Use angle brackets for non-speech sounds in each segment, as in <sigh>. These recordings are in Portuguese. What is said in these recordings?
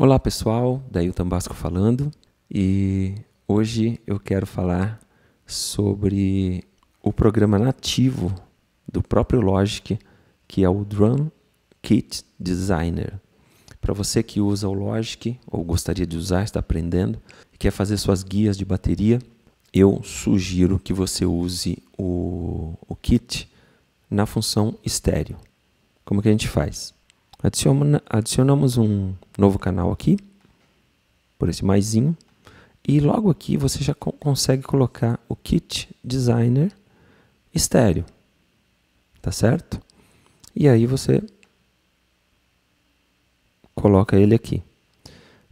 Olá pessoal, daí o Tambasco falando e hoje eu quero falar sobre o programa nativo do próprio Logic que é o Drum Kit Designer. Para você que usa o Logic ou gostaria de usar, está aprendendo e quer fazer suas guias de bateria, eu sugiro que você use o, o kit na função estéreo. Como que a gente faz? adicionamos um novo canal aqui, por esse maiszinho E logo aqui você já co consegue colocar o Kit Designer estéreo, tá certo? E aí você coloca ele aqui.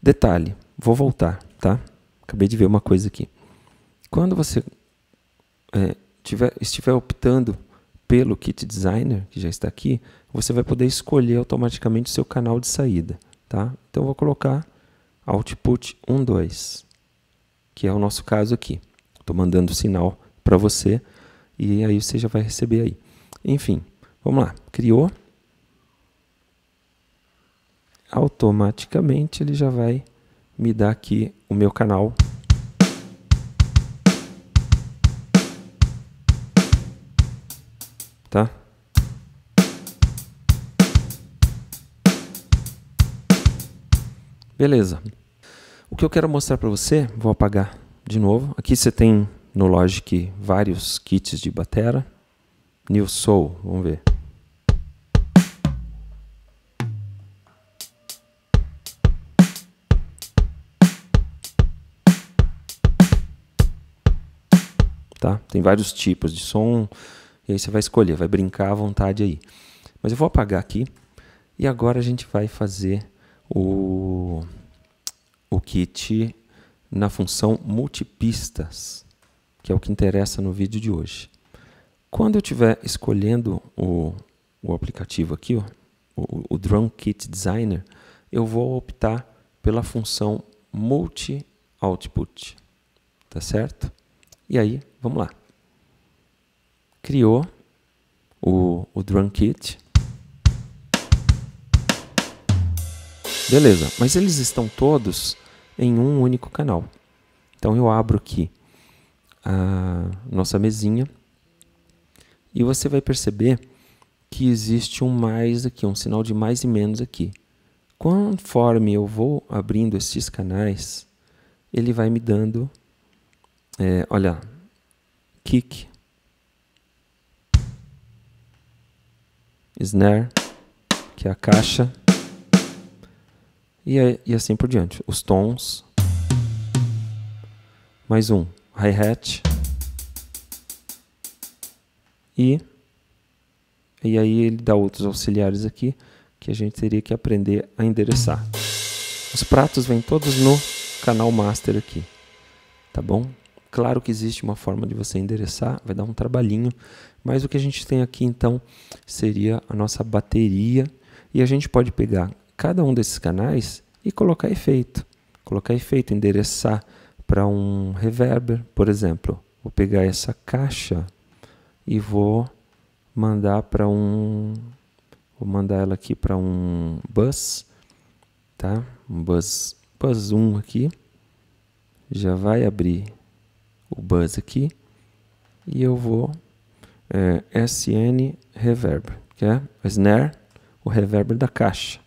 Detalhe, vou voltar, tá? Acabei de ver uma coisa aqui. Quando você é, tiver, estiver optando pelo Kit Designer, que já está aqui, você vai poder escolher automaticamente o seu canal de saída. Tá? Então eu vou colocar output 12, que é o nosso caso aqui. Estou mandando o sinal para você e aí você já vai receber aí. Enfim, vamos lá. Criou. Automaticamente ele já vai me dar aqui o meu canal tá? Beleza. O que eu quero mostrar para você, vou apagar de novo. Aqui você tem no Logic vários kits de batera. New Soul, vamos ver. Tá? Tem vários tipos de som, e aí você vai escolher, vai brincar à vontade aí. Mas eu vou apagar aqui, e agora a gente vai fazer o, o kit na função multipistas, que é o que interessa no vídeo de hoje. Quando eu estiver escolhendo o, o aplicativo aqui, ó, o, o Drum Kit Designer, eu vou optar pela função multi-output, tá certo? E aí, vamos lá. Criou o, o Drum Kit, Beleza, mas eles estão todos em um único canal. Então eu abro aqui a nossa mesinha e você vai perceber que existe um mais aqui, um sinal de mais e menos aqui. Conforme eu vou abrindo esses canais, ele vai me dando, é, olha, kick, snare, que é a caixa. E, e assim por diante. Os tons. Mais um. Hi-hat. E, e aí ele dá outros auxiliares aqui que a gente teria que aprender a endereçar. Os pratos vêm todos no canal master aqui, tá bom? Claro que existe uma forma de você endereçar, vai dar um trabalhinho, mas o que a gente tem aqui então seria a nossa bateria e a gente pode pegar cada um desses canais e colocar efeito. Colocar efeito, endereçar para um reverber, por exemplo. Vou pegar essa caixa e vou mandar para um vou mandar ela aqui para um bus, tá? Um bus, bus 1 aqui. Já vai abrir o bus aqui e eu vou é, eh, SN reverb, que é o snare, o reverb da caixa.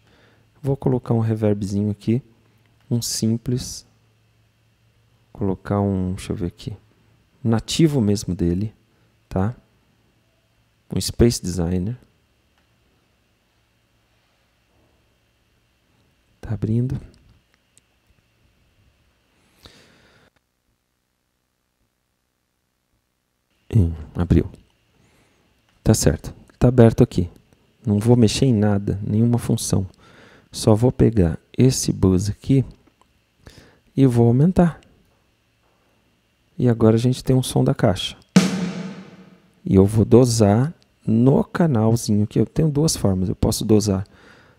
Vou colocar um reverbzinho aqui, um simples. Colocar um, deixa eu ver aqui, nativo mesmo dele, tá? Um Space Designer. Tá abrindo. Hum, abriu. Tá certo. Tá aberto aqui. Não vou mexer em nada, nenhuma função. Só vou pegar esse bus aqui e vou aumentar. E agora a gente tem um som da caixa. E eu vou dosar no canalzinho que eu tenho duas formas. Eu posso dosar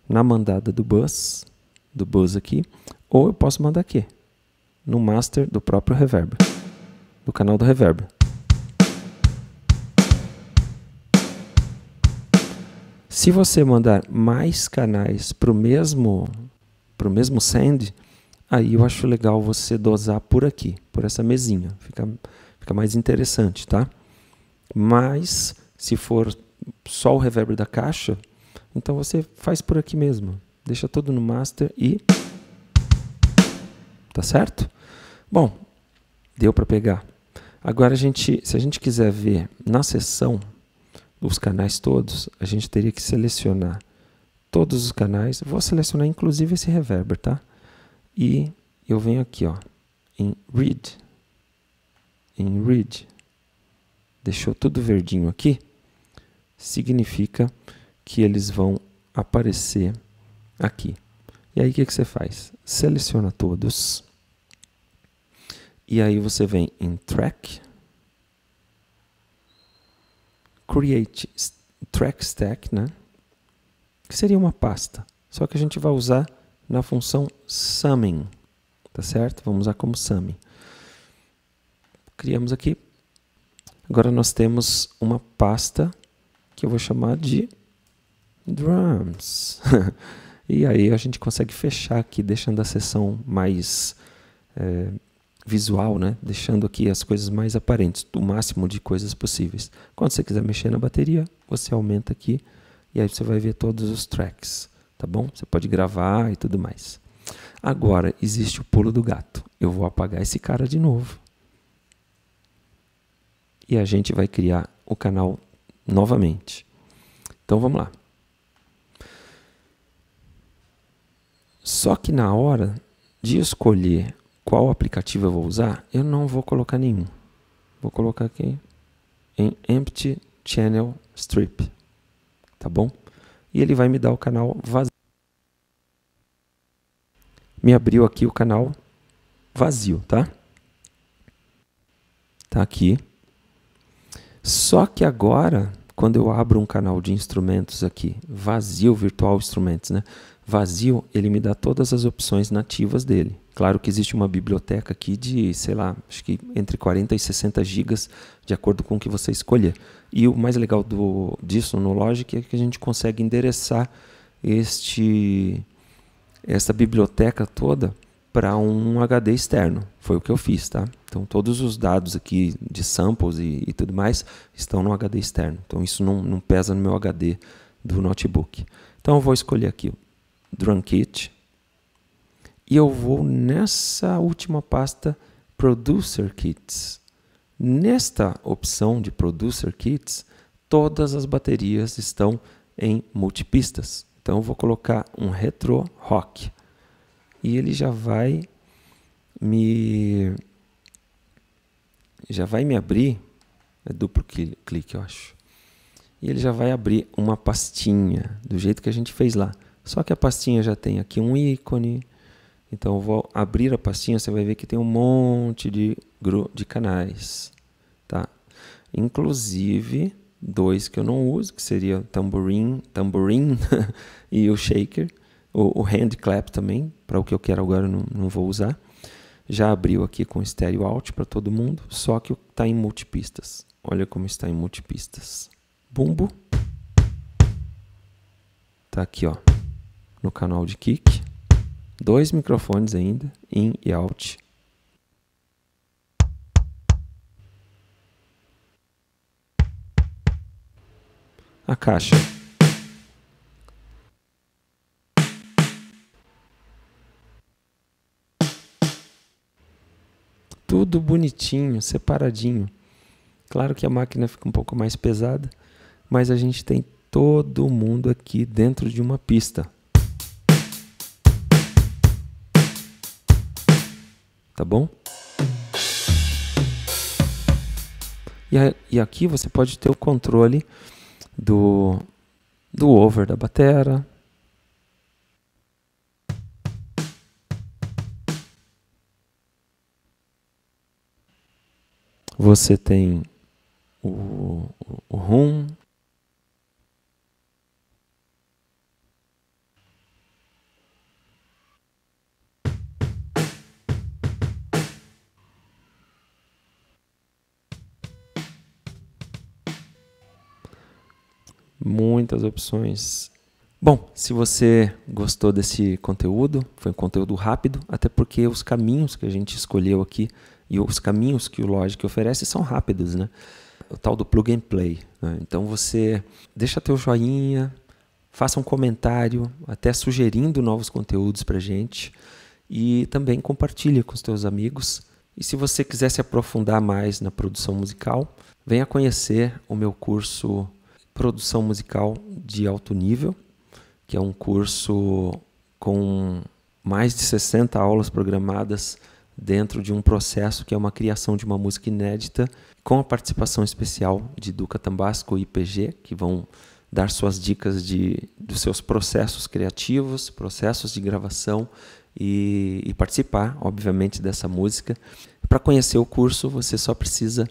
na mandada do bus, do bus aqui, ou eu posso mandar aqui, no master do próprio reverb, do canal do reverb. Se você mandar mais canais para o mesmo, pro mesmo send, aí eu acho legal você dosar por aqui, por essa mesinha. Fica, fica mais interessante, tá? Mas se for só o reverb da caixa, então você faz por aqui mesmo. Deixa tudo no master e tá certo? Bom, deu para pegar. Agora a gente, se a gente quiser ver na sessão, os canais todos, a gente teria que selecionar todos os canais. Vou selecionar inclusive esse reverber, tá? E eu venho aqui, ó, em Read. Em Read. Deixou tudo verdinho aqui. Significa que eles vão aparecer aqui. E aí o que, que você faz? Seleciona todos. E aí você vem em Track create track stack, né? que seria uma pasta. Só que a gente vai usar na função summing, tá certo? Vamos usar como summing. Criamos aqui. Agora nós temos uma pasta que eu vou chamar de drums. <laughs> e aí a gente consegue fechar aqui, deixando a sessão mais... É, visual, né? deixando aqui as coisas mais aparentes, o máximo de coisas possíveis. Quando você quiser mexer na bateria, você aumenta aqui e aí você vai ver todos os tracks, tá bom? Você pode gravar e tudo mais. Agora existe o pulo do gato. Eu vou apagar esse cara de novo. E a gente vai criar o canal novamente. Então vamos lá. Só que na hora de escolher qual aplicativo eu vou usar? Eu não vou colocar nenhum. Vou colocar aqui em Empty Channel Strip. Tá bom? E ele vai me dar o canal vazio. Me abriu aqui o canal vazio, tá? Tá aqui. Só que agora, quando eu abro um canal de instrumentos aqui, vazio virtual instrumentos, né? Vazio, ele me dá todas as opções nativas dele. Claro que existe uma biblioteca aqui de, sei lá, acho que entre 40 e 60 gigas, de acordo com o que você escolher. E o mais legal do, disso no Logic é que a gente consegue endereçar este, essa biblioteca toda para um HD externo. Foi o que eu fiz, tá? Então todos os dados aqui de samples e, e tudo mais estão no HD externo. Então isso não, não pesa no meu HD do notebook. Então eu vou escolher aqui o Drum Kit e eu vou nessa última pasta Producer Kits. Nesta opção de Producer Kits, todas as baterias estão em multipistas. Então eu vou colocar um Retro Rock e ele já vai me já vai me abrir é duplo clique, eu acho. E ele já vai abrir uma pastinha do jeito que a gente fez lá. Só que a pastinha já tem aqui um ícone, então eu vou abrir a pastinha, você vai ver que tem um monte de, de canais, tá? Inclusive dois que eu não uso, que seria tamborim, tamborim <laughs> e o shaker, o, o hand clap também, para o que eu quero agora eu não, não vou usar. Já abriu aqui com stereo out para todo mundo, só que está em multipistas. Olha como está em multipistas. Bumbo. Tá aqui, ó, no canal de kick dois microfones ainda, in e out. A caixa. Tudo bonitinho, separadinho. Claro que a máquina fica um pouco mais pesada, mas a gente tem todo mundo aqui dentro de uma pista. tá bom? E, a, e aqui você pode ter o controle do, do over da batera, você tem o, o, o muitas opções. Bom, se você gostou desse conteúdo, foi um conteúdo rápido, até porque os caminhos que a gente escolheu aqui e os caminhos que o Logic oferece são rápidos, né? O tal do plug and play. Né? Então você deixa teu joinha, faça um comentário, até sugerindo novos conteúdos para gente e também compartilhe com os teus amigos. E se você quiser se aprofundar mais na produção musical, venha conhecer o meu curso Produção Musical de Alto Nível, que é um curso com mais de 60 aulas programadas dentro de um processo que é uma criação de uma música inédita, com a participação especial de Duca Tambasco e IPG, que vão dar suas dicas de, dos seus processos criativos, processos de gravação e, e participar, obviamente, dessa música. Para conhecer o curso, você só precisa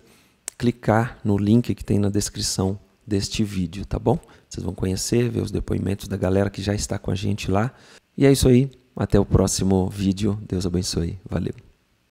clicar no link que tem na descrição deste vídeo, tá bom? Vocês vão conhecer, ver os depoimentos da galera que já está com a gente lá. E é isso aí. Até o próximo vídeo. Deus abençoe. Valeu.